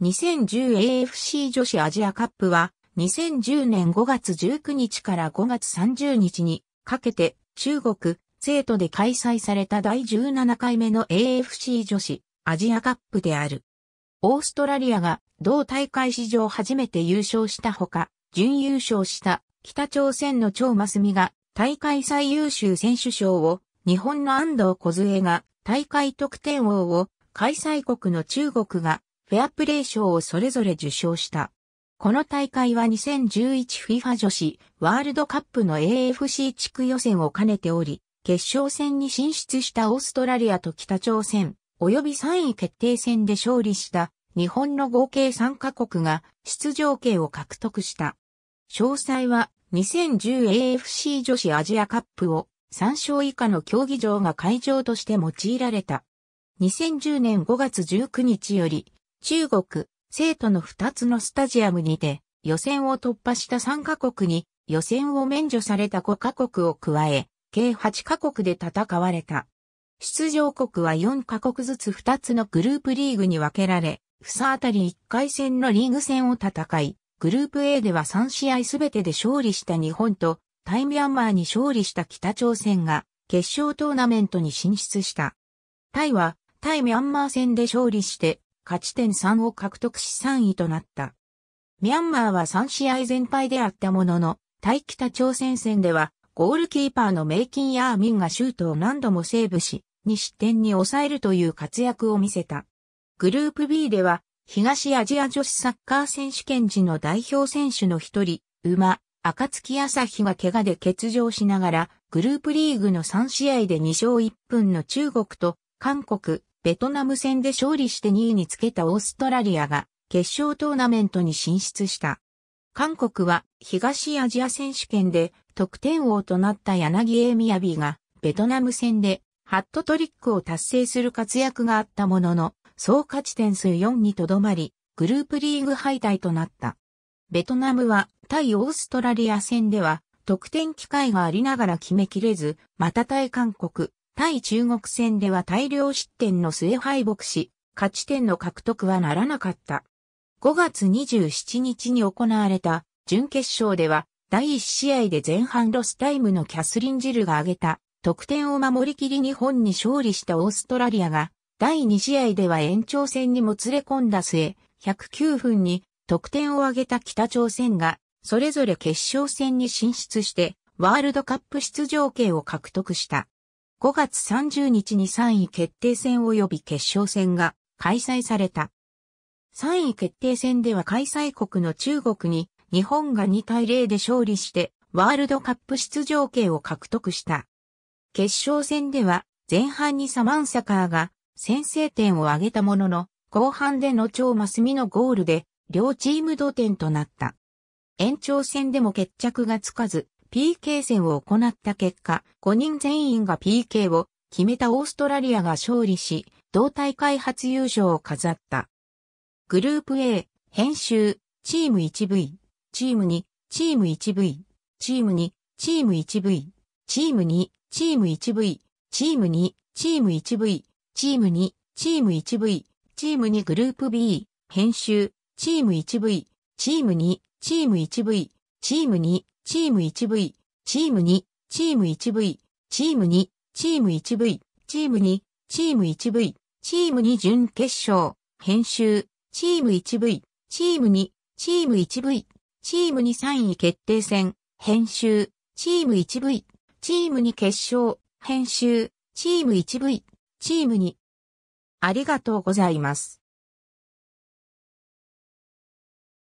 2010AFC 女子アジアカップは、2010年5月19日から5月30日にかけて中国、生徒で開催された第17回目の AFC 女子アジアカップである。オーストラリアが同大会史上初めて優勝したほか、準優勝した北朝鮮の張真澄が大会最優秀選手賞を、日本の安藤梢が大会得点王を開催国の中国がフェアプレー賞をそれぞれ受賞した。この大会は 2011FIFA 女子ワールドカップの AFC 地区予選を兼ねており、決勝戦に進出したオーストラリアと北朝鮮、及び3位決定戦で勝利した日本の合計3カ国が出場権を獲得した。詳細は 2010AFC 女子アジアカップを3勝以下の競技場が会場として用いられた。2010年5月19日より中国、生徒の2つのスタジアムにて、予選を突破した3カ国に、予選を免除された5カ国を加え、計8カ国で戦われた。出場国は4カ国ずつ2つのグループリーグに分けられ、さあたり1回戦のリーグ戦を戦い、グループ A では3試合すべてで勝利した日本と、タイミアンマーに勝利した北朝鮮が、決勝トーナメントに進出した。タイは、タイミアンマー戦で勝利して、勝ち点3を獲得し3位となった。ミャンマーは3試合全敗であったものの、対北朝鮮戦では、ゴールキーパーのメイキン・ヤーミンがシュートを何度もセーブし、2失点に抑えるという活躍を見せた。グループ B では、東アジア女子サッカー選手権時の代表選手の一人、馬、暁朝日が怪我で欠場しながら、グループリーグの3試合で2勝1分の中国と、韓国、ベトナム戦で勝利して2位につけたオーストラリアが決勝トーナメントに進出した。韓国は東アジア選手権で得点王となった柳江雅がベトナム戦でハットトリックを達成する活躍があったものの総勝ち点数4にとどまりグループリーグ敗退となった。ベトナムは対オーストラリア戦では得点機会がありながら決めきれず、また対韓国、対中国戦では大量失点の末敗北し、勝ち点の獲得はならなかった。5月27日に行われた準決勝では、第1試合で前半ロスタイムのキャスリン・ジルが挙げた得点を守りきり日本に勝利したオーストラリアが、第2試合では延長戦にもつれ込んだ末、109分に得点を挙げた北朝鮮が、それぞれ決勝戦に進出して、ワールドカップ出場権を獲得した。5月30日に3位決定戦及び決勝戦が開催された。3位決定戦では開催国の中国に日本が2対0で勝利してワールドカップ出場権を獲得した。決勝戦では前半にサマンサカーが先制点を挙げたものの後半での超マスミのゴールで両チーム同点となった。延長戦でも決着がつかず PK 戦を行った結果、5人全員が PK を決めたオーストラリアが勝利し、同大会初優勝を飾った。グループ A、編集、チーム 1V、チーム2、チーム 1V、チーム2、チーム 1V、チーム2、チーム 1V、チーム2、チーム 1V、チーム2、チーム 1V、チーム2グループ B、編集、チーム 1V、チーム2、チーム 1V、チーム2、チーム 1V、チーム2、チーム 1V、チーム2、チーム 1V、チーム2、チーム 1V、チーム2準決勝、編集、チーム 1V、チーム2、チーム 1V、チーム2 3位決定戦、編集、チーム 1V、チーム2決勝、編集、チーム 1V、チーム2。ありがとうございます。